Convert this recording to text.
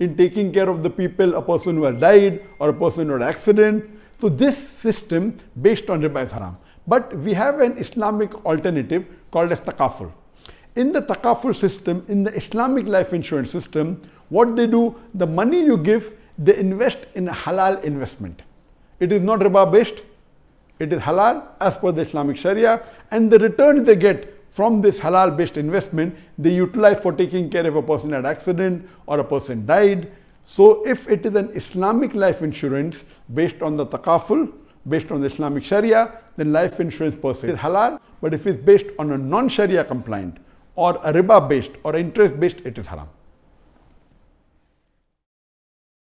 in taking care of the people, a person who has died or a person who had accident. So this system based on riba is haram. But we have an Islamic alternative called as takaful. In the takaful system, in the Islamic life insurance system, what they do, the money you give, they invest in a halal investment. It is not riba based, it is halal as per the Islamic Sharia and the return they get from this halal based investment they utilize for taking care if a person had accident or a person died. So if it is an Islamic life insurance based on the takaful, based on the Islamic Sharia, then life insurance per se is halal. But if it's based on a non-Sharia compliant or a riba based or interest based, it is haram.